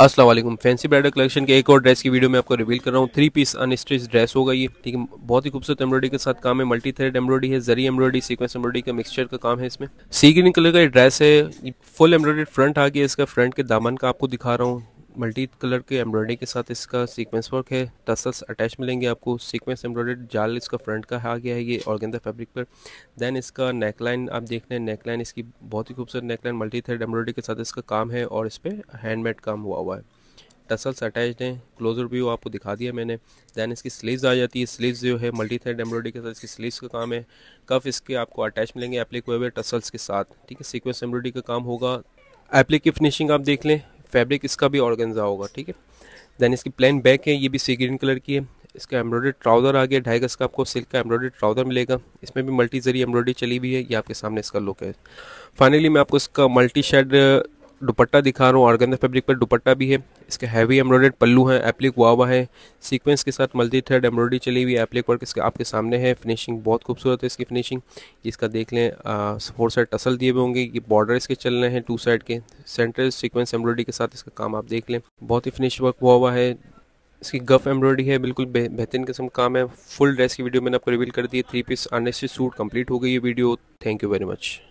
Aslam fancy bridal collection के एक और ड्रेस की वीडियो में आपको रिवील कर रहा हूँ थ्री पीस अनस्टिच ड्रेस होगा ये ठीक है बहुत ही खूबसूरत एम्ब्रॉयडरी के साथ काम है मल्टी थ्रेड एम्ब्रॉयडरी है जरी एम्ब्रॉयडरी सीक्वेंस एम्ब्रॉयडरी का मिक्सचर का काम है इसमें सी ग्रीन कलर का ये ड्रेस है फुल एम्ब्रॉयडरी फ्रंट आ गया इसका फ्रंट के दामन का आपको दिखा रहा हूँ मल्टी कलर के एम्ब्रॉयडरी के साथ इसका सीक्वेंस वर्क है टसल्स अटैच मिलेंगे आपको सीक्वेंस एम्ब्रॉयडर्ड जाल इसका फ्रंट का आ गया है ये ऑर्गेंदा फैब्रिक पर देन इसका नेकलाइन आप देख रहे हैं नेकलाइन इसकी बहुत ही खूबसूरत नेकलाइन मल्टी थ्रेड एम्ब्रॉयडरी के साथ इसका काम है और इस पर हैंडमेड काम हुआ हुआ है टसल्स अटैच्ड हैं क्लोजर व्यू आपको दिखा दिया मैंने देन इसकी स्लीव्स आ जाती है स्लीव्स जो है मल्टी थ्रेड एम्ब्रॉयडरी के साथ इसकी स्लीव्स का काम है कफ इसके आपको अटैच मिलेंगे एप्लिक हुए हुए टसल्स के साथ ठीक है सीक्वेंस एम्ब्रॉयडरी का काम होगा एप्लिक की फिनिशिंग आप देख लें फैब्रिक इसका भी ऑर्गेन्जा होगा ठीक है देन इसकी प्लेन बैक है ये भी सी ग्रीन कलर की है इसका एम्ब्रॉयडरी ट्राउज़र आ गया ढाई गज का आपको सिल्क का एम्ब्रॉयडरी ट्राउज़र मिलेगा इसमें भी मल्टी जरिए एम्ब्रॉयडरी चली हुई है ये आपके सामने इसका लुक है फाइनली मैं आपको इसका मल्टी शेड दुपट्टा दिखा रहा हूँ ऑर्गेंजा फैब्रिक पर दुपट्टा भी है इसके हैवी एम्ब्रॉयडेड पल्लू है एप्लिक हुआ हुआ है सीक्वेंस के साथ मल्टी थ्रेड एम्ब्रॉयडरी चली हुई एप्लिक वर्क इसके आपके सामने है फिनिशिंग बहुत खूबसूरत है इसकी फिनिशिंग इसका देख लें फोर साइड टसल दिए हुए होंगे ये बॉर्डर इसके चल रहे हैं टू साइड के सेंट्रल सिक्वेंस एम्ब्रॉयडरी के साथ इसका काम आप देख लें बहुत ही फिनिश वर्क हुआ हुआ है इसकी गफ एम्ब्रॉयडरी है बिल्कुल बेहतरीन किस्म का काम है फुल ड्रेस की वीडियो मैंने आपको रिवील कर दी है three piece unnecessary suit complete हो गई ये video thank you very much